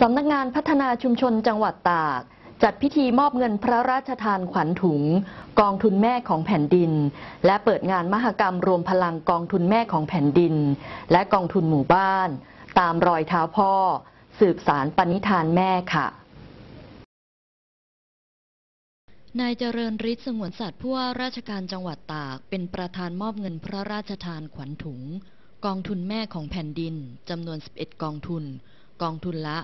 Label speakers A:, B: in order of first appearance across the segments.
A: สำนักงานพัฒนาชุมชนจังหวัดตาก จัดพิธีมอบเงินพระราชทานขวัญถุง กองทุนแม่ของแผ่นดิน และเปิดงานมหกรรมรวมพลังกองทุนแม่ของแผ่นดิน และกองทุนหมู่บ้าน ตามรอยเท้าพ่อ สืบสารปณิธานแม่ค่ะ นายเจริญฤทธิ์สงวนสัตว์ผู้ว่าราชการจังหวัดตากเป็นประธานมอบเงินพระราชทานขวัญถุง กองทุนแม่ของแผ่นดินจำนวน11กองทุน กองทุนละ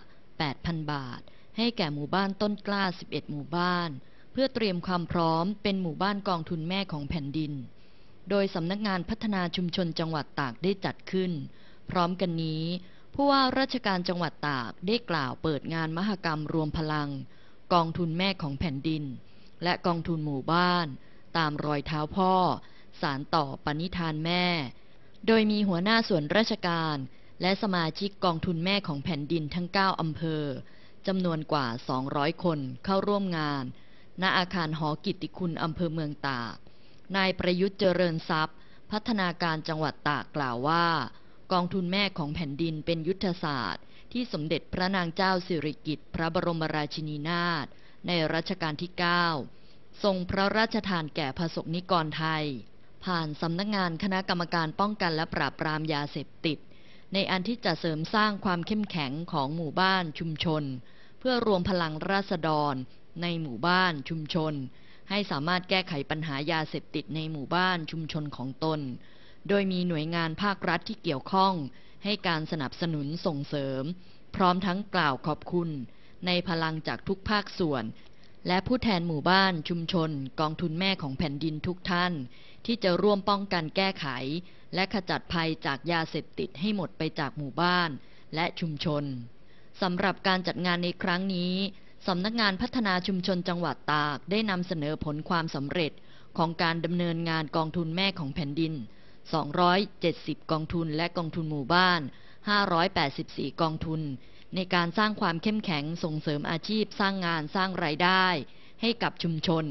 A: 8,000 บาท ให้แก่หมู่บ้านต้นกล้า 11 หมู่บ้าน เพื่อเตรียมความพร้อมเป็นหมู่บ้านกองทุนแม่ของแผ่นดิน โดยสำนักงานพัฒนาชุมชนจังหวัดตากได้จัดขึ้น พร้อมกันนี้ ผู้ว่าราชการจังหวัดตากได้กล่าวเปิดงานมหกรรมรวมพลัง กองทุนแม่ของแผ่นดิน และกองทุนหมู่บ้านตามรอยเท้าพ่อ สารต่อปณิธานแม่ โดยมีหัวหน้าส่วนราชการและสมาชิกกองทุนแม่ของแผ่นดินทั้ง 9 อำเภอจำนวนกว่า 200 คนเข้าร่วมงาน ณ อาคารหอกิติคุณอำเภอเมืองตากนายประยุทธ์ เจริญทรัพย์ พัฒนาการจังหวัดตากกล่าวว่า กองทุนแม่ของแผ่นดินเป็นยุทธศาสตร์ ที่สมเด็จพระนางเจ้าสิริกิติ์พระบรมราชินีนาถในรัชกาลที่ 9 ทรงพระราชทานแก่พระสบนิกรไทย ผ่านสำนักงงานคณะกรรมการป้องกันและปราบปรามยาเสพติดในอันที่จะเสริมสร้างความเข้มแข็งของหมู่บ้านชุมชน เพื่อรวมพลังราษฎร ในหมู่บ้านชุมชน ให้สามารถแก้ไขปัญหายาเสพติดในหมู่บ้านชุมชนของตน โดยมีหน่วยงานภาครัฐที่เกี่ยวข้อง ให้การสนับสนุนส่งเสริม พร้อมทั้งกล่าวขอบคุณ ในพลังจากทุกภาคส่วนและผู้แทนหมู่บ้าน ชุมชนกองทุนแม่ของแผ่นดินทุกท่าน ที่จะร่วมป้องกันแก้ไข และขจัดภัยจากยาเสพติดให้หมดไปจากหมู่บ้านและชุมชนสำหรับการจัดงานในครั้งนี้สำนักงานพัฒนาชุมชนจังหวัดตากได้นำเสนอผลความสำเร็จของการดำเนินงานกองทุนแม่ของแผ่นดิน 270 กองทุนและกองทุนหมู่บ้าน 584 กองทุนในการสร้างความเข้มแข็งส่งเสริมอาชีพสร้างงานสร้างไรายได้ให้กับชุมชน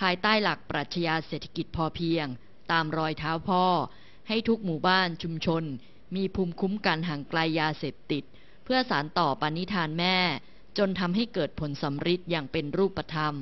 A: ภายใต้หลักปรัชญาเศรษฐกิจพอเพียง ตามรอยเท้าพ่อ ให้ทุกหมู่บ้านชุมชนมีภูมิคุ้มกันห่างไกลยาเสพติด เพื่อสารต่อปณิธานแม่ จนทำให้เกิดผลสำฤทธิ์อย่างเป็นรูปธรรม